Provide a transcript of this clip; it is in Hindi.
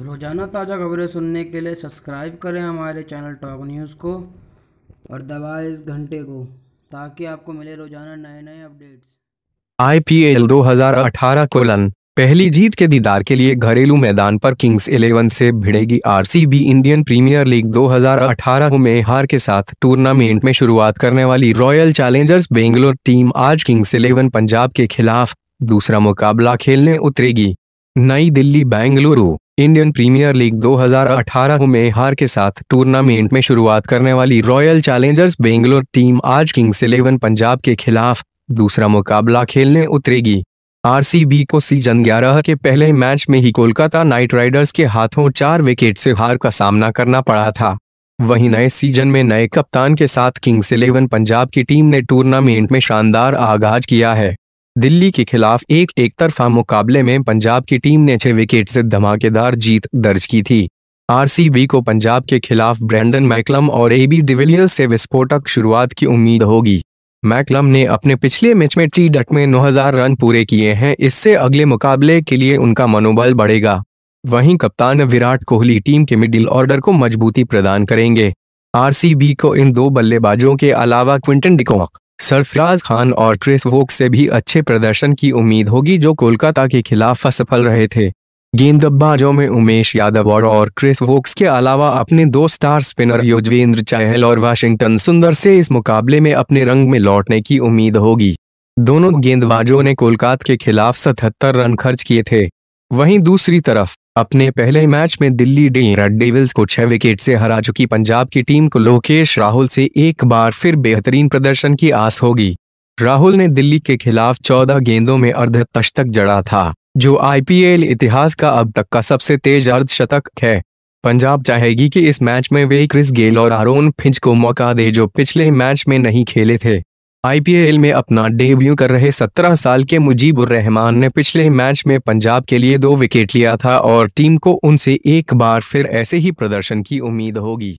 रोज़ाना ताज़ा खबरें सुनने के लिए सब्सक्राइब करें हमारे चैनल टॉक न्यूज़ को और दबाएं इस घंटे को ताकि आपको मिले रोज़ाना नए नए अपडेट्स आईपीएल 2018 कोलन पहली जीत के दीदार के लिए घरेलू मैदान पर किंग्स इलेवन से भिड़ेगी आरसीबी इंडियन प्रीमियर लीग 2018 में हार के साथ टूर्नामेंट में शुरुआत करने वाली रॉयल चैलेंजर्स बेंगलोर टीम आज किंग्स इलेवन पंजाब के खिलाफ दूसरा मुकाबला खेलने उतरेगी Nai Delhi Bengaluru Indian Premier League 2018 में हार के साथ टूर्नामेंट में शुरुआत करने वाली रॉयल चैलेंजर्स बेंगलोर टीम आज किंग्स इलेवन पंजाब के खिलाफ दूसरा मुकाबला खेलने उतरेगी आरसीबी को सीजन 11 के पहले मैच में ही कोलकाता नाइट राइडर्स के हाथों चार विकेट से हार का सामना करना पड़ा था वहीं नए सीजन में नए कप्तान के साथ किंग्स इलेवन पंजाब की टीम ने टूर्नामेंट में शानदार आगाज किया है दिल्ली के खिलाफ एक एक तरफा मुकाबले में पंजाब की टीम ने छह विकेट से धमाकेदार जीत दर्ज की थी आरसीबी को पंजाब के खिलाफ ब्रैंडन मैकलम और एबी डिविलियर्स से विस्फोटक शुरुआत की उम्मीद होगी मैकलम ने अपने पिछले मैच में टी डट में 9000 रन पूरे किए हैं इससे अगले मुकाबले के लिए उनका मनोबल बढ़ेगा वहीं कप्तान विराट कोहली टीम के मिडिल ऑर्डर को मजबूती प्रदान करेंगे आरसीबी को इन दो बल्लेबाजों के अलावा क्विंटन डिकॉक सरफराज खान और क्रिस वोक से भी अच्छे प्रदर्शन की उम्मीद होगी जो कोलकाता के खिलाफ असफल रहे थे गेंदबाजों में उमेश यादव और, और क्रिस वोक्स के अलावा अपने दो स्टार स्पिनर युजवेंद्र चहल और वाशिंगटन सुंदर से इस मुकाबले में अपने रंग में लौटने की उम्मीद होगी दोनों गेंदबाजों ने कोलकाता के खिलाफ 77 रन खर्च किए थे वहीं दूसरी तरफ अपने पहले मैच में दिल्ली रेड डेविल्स को छह विकेट से हरा चुकी पंजाब की टीम को लोकेश राहुल से एक बार फिर बेहतरीन प्रदर्शन की आस होगी राहुल ने दिल्ली के खिलाफ 14 गेंदों में तशतक जड़ा था जो आईपीएल इतिहास का अब तक का सबसे तेज अर्धशतक है पंजाब चाहेगी कि इस मैच में वे क्रिस गेल और आरोन फिंच को मौका दे जो पिछले मैच में नहीं खेले थे आईपीएल में अपना डेब्यू कर रहे 17 साल के मुजीबुर रहमान ने पिछले मैच में पंजाब के लिए दो विकेट लिया था और टीम को उनसे एक बार फिर ऐसे ही प्रदर्शन की उम्मीद होगी